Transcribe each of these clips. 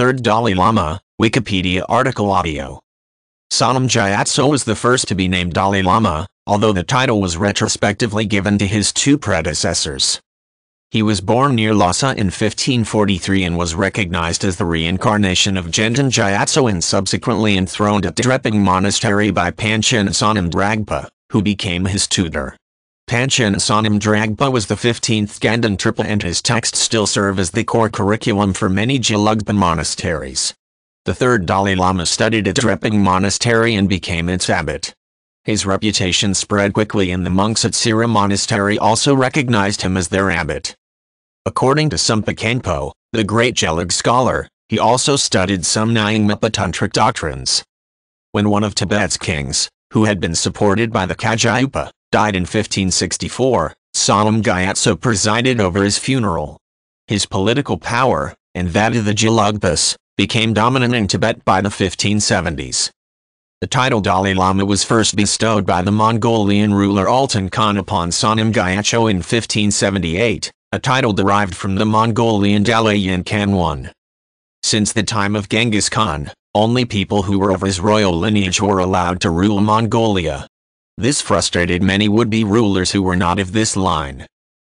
Third Dalai Lama, Wikipedia article audio. Sonam Gyatso was the first to be named Dalai Lama, although the title was retrospectively given to his two predecessors. He was born near Lhasa in 1543 and was recognized as the reincarnation of Gendan Gyatso and subsequently enthroned at Drepung Monastery by Panchen Sonam Dragpa, who became his tutor. Panchen Sonam Dragpa was the 15th Ganden Triple and his texts still serve as the core curriculum for many Jalugpan monasteries. The third Dalai Lama studied at Drepung Monastery and became its abbot. His reputation spread quickly and the monks at Sira Monastery also recognized him as their abbot. According to Sumpa Kanpo, the great Jelug scholar, he also studied some Nyingmapa Tantric doctrines. When one of Tibet's kings, who had been supported by the Kajyapa, died in 1564, Solemn Gyatso presided over his funeral. His political power, and that of the Gelugpas, became dominant in Tibet by the 1570s. The title Dalai Lama was first bestowed by the Mongolian ruler Altan Khan upon Sonam Gyatso in 1578, a title derived from the Mongolian Dalayan Kanwan. Since the time of Genghis Khan, only people who were of his royal lineage were allowed to rule Mongolia, this frustrated many would-be rulers who were not of this line.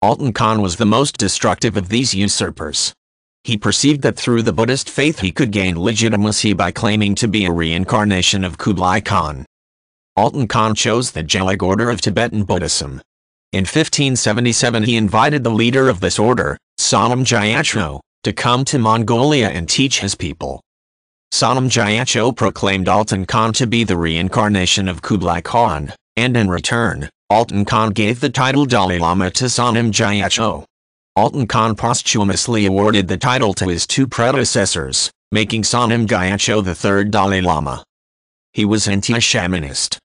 Altan Khan was the most destructive of these usurpers. He perceived that through the Buddhist faith he could gain legitimacy by claiming to be a reincarnation of Kublai Khan. Altan Khan chose the Jalag order of Tibetan Buddhism. In 1577 he invited the leader of this order, Sonam Jayacho, to come to Mongolia and teach his people. Sonam Jayacho proclaimed Altan Khan to be the reincarnation of Kublai Khan, and in return, Altan Khan gave the title Dalai Lama to Sonam Gyatso. Altan Khan posthumously awarded the title to his two predecessors, making Sonam Gyatso the third Dalai Lama. He was anti-shamanist.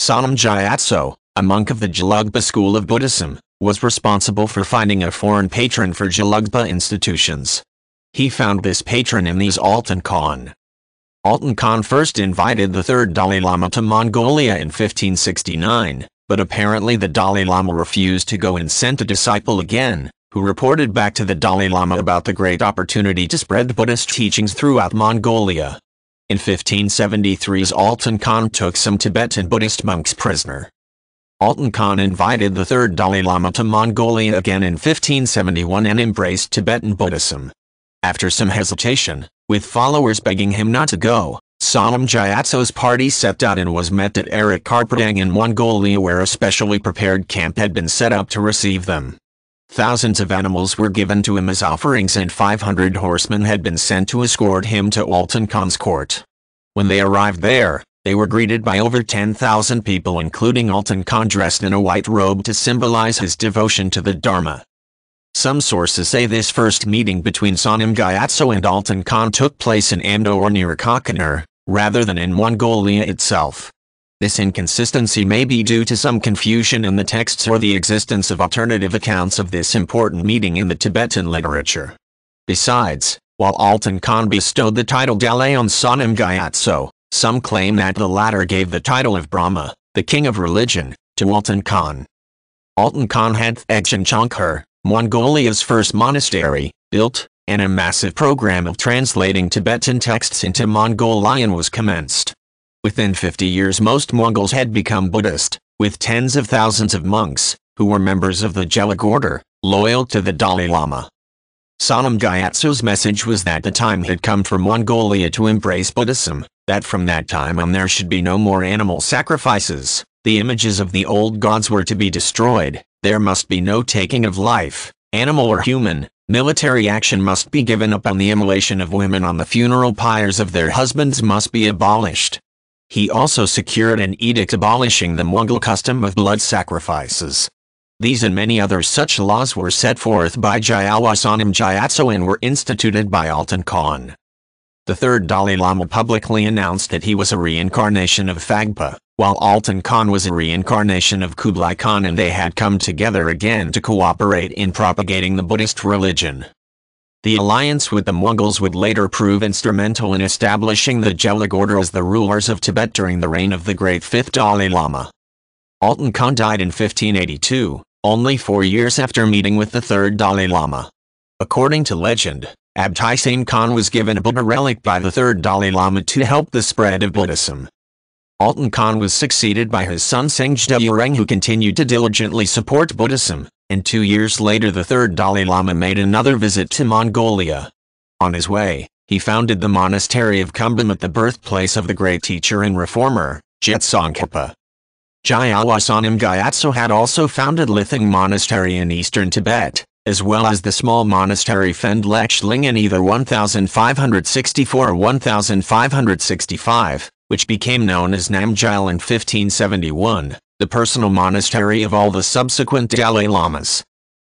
Sonam Gyatso, a monk of the Jalugpa school of Buddhism, was responsible for finding a foreign patron for Jalugpa institutions. He found this patron in these Altan Khan. Altan Khan first invited the third Dalai Lama to Mongolia in 1569, but apparently the Dalai Lama refused to go and sent a disciple again, who reported back to the Dalai Lama about the great opportunity to spread Buddhist teachings throughout Mongolia. In 1573 Altan Khan took some Tibetan Buddhist monks prisoner. Altan Khan invited the third Dalai Lama to Mongolia again in 1571 and embraced Tibetan Buddhism. After some hesitation, with followers begging him not to go, Salam Gyatso's party set out and was met at Eric Karpadang in Mongolia where a specially prepared camp had been set up to receive them. Thousands of animals were given to him as offerings and 500 horsemen had been sent to escort him to Altan Khan's court. When they arrived there, they were greeted by over 10,000 people including Altan Khan dressed in a white robe to symbolize his devotion to the Dharma. Some sources say this first meeting between Sonam Gyatso and Altan Khan took place in Amdo or near Kokhanar, rather than in Mongolia itself. This inconsistency may be due to some confusion in the texts or the existence of alternative accounts of this important meeting in the Tibetan literature. Besides, while Altan Khan bestowed the title Dalai on Sonam Gyatso, some claim that the latter gave the title of Brahma, the king of religion, to Altan Khan. Altan Khan had Egchen Chonkhar, Mongolia's first monastery, built, and a massive program of translating Tibetan texts into Mongolian was commenced. Within 50 years most Mongols had become Buddhist, with tens of thousands of monks, who were members of the Gelik order, loyal to the Dalai Lama. Sonam Gyatso's message was that the time had come for Mongolia to embrace Buddhism, that from that time on there should be no more animal sacrifices, the images of the old gods were to be destroyed, there must be no taking of life, animal or human. Military action must be given up on the immolation of women on the funeral pyres of their husbands must be abolished. He also secured an edict abolishing the Mughal custom of blood sacrifices. These and many other such laws were set forth by Jayawasanam Jayatso and were instituted by Altan Khan. The third Dalai Lama publicly announced that he was a reincarnation of Phagpa, while Altan Khan was a reincarnation of Kublai Khan and they had come together again to cooperate in propagating the Buddhist religion. The alliance with the Mongols would later prove instrumental in establishing the Gelag order as the rulers of Tibet during the reign of the great fifth Dalai Lama. Altan Khan died in 1582, only four years after meeting with the third Dalai Lama. According to legend, Abtai Sain Khan was given a Buddha relic by the third Dalai Lama to help the spread of Buddhism. Altan Khan was succeeded by his son Sangjda Ureng who continued to diligently support Buddhism, and two years later the third Dalai Lama made another visit to Mongolia. On his way, he founded the monastery of Kumbum at the birthplace of the great teacher and reformer, Jetsong Khypa. Jayawasanam Gyatso had also founded Lithang Monastery in eastern Tibet, as well as the small monastery Fendlechling in either 1564 or 1565, which became known as Namgyal in 1571, the personal monastery of all the subsequent Dalai Lamas.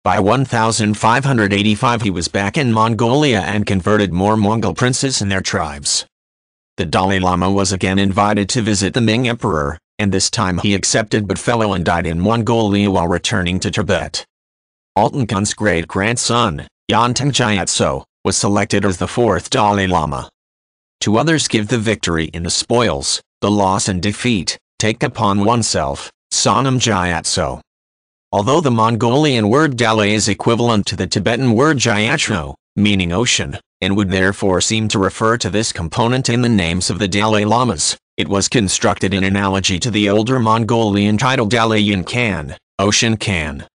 By 1585 he was back in Mongolia and converted more Mongol princes and their tribes. The Dalai Lama was again invited to visit the Ming Emperor, and this time he accepted but fell ill and died in Mongolia while returning to Tibet. Alton Gun's great-grandson, Yanteng Gyatso, was selected as the fourth Dalai Lama. To others give the victory in the spoils, the loss and defeat, take upon oneself, Sonam Gyatso. Although the Mongolian word Dalai is equivalent to the Tibetan word Gyatso, meaning ocean, and would therefore seem to refer to this component in the names of the Dalai Lamas, it was constructed in analogy to the older Mongolian title Dalai Yin Can, Ocean Can.